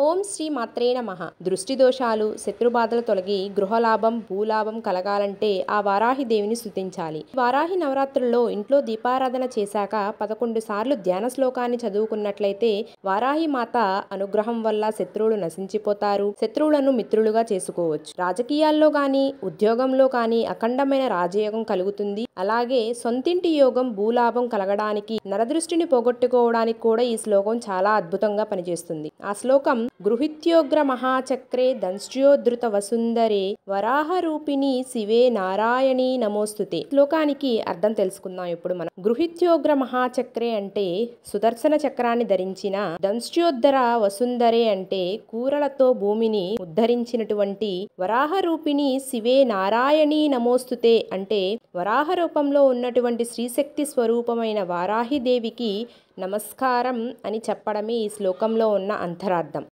ఓం శ్రీ మాత్రే నమ దృష్టి దోషాలు శత్రుబాధలు తొలగి గృహలాభం భూలాభం కలగాలంటే ఆ వారాహి దేవిని స్థుతించాలి వారాహి నవరాత్రుల్లో ఇంట్లో దీపారాధన చేశాక పదకొండు సార్లు ధ్యాన శ్లోకాన్ని చదువుకున్నట్లయితే వారాహి మాత అనుగ్రహం వల్ల శత్రువులు నశించిపోతారు శత్రువులను మిత్రులుగా చేసుకోవచ్చు రాజకీయాల్లో కానీ ఉద్యోగంలో కానీ అఖండమైన రాజయోగం కలుగుతుంది అలాగే సొంతింటి యోగం భూలాభం కలగడానికి నరదృష్టిని పోగొట్టుకోవడానికి కూడా ఈ శ్లోకం చాలా అద్భుతంగా పనిచేస్తుంది ఆ శ్లోకం గృహిత్యోగ్ర మహాచక్రే దంశ్యోధృత వసుందరే వరాహరూపిణి శివే నారాయణి నమోస్తుతే శ్లోకానికి అర్థం తెలుసుకుందాం ఇప్పుడు మనం గృహిత్యోగ్ర మహాచక్రే అంటే సుదర్శన చక్రాన్ని ధరించిన దంశ్యోద్ధర వసుందరే అంటే కూరలతో భూమిని ఉద్ధరించినటువంటి వరాహరూపిణి శివే నారాయణి నమోస్తుతే అంటే వరాహ రూపంలో ఉన్నటువంటి శ్రీశక్తి స్వరూపమైన వారాహిదేవికి నమస్కారం అని చెప్పడమే ఈ శ్లోకంలో ఉన్న అంతరార్థం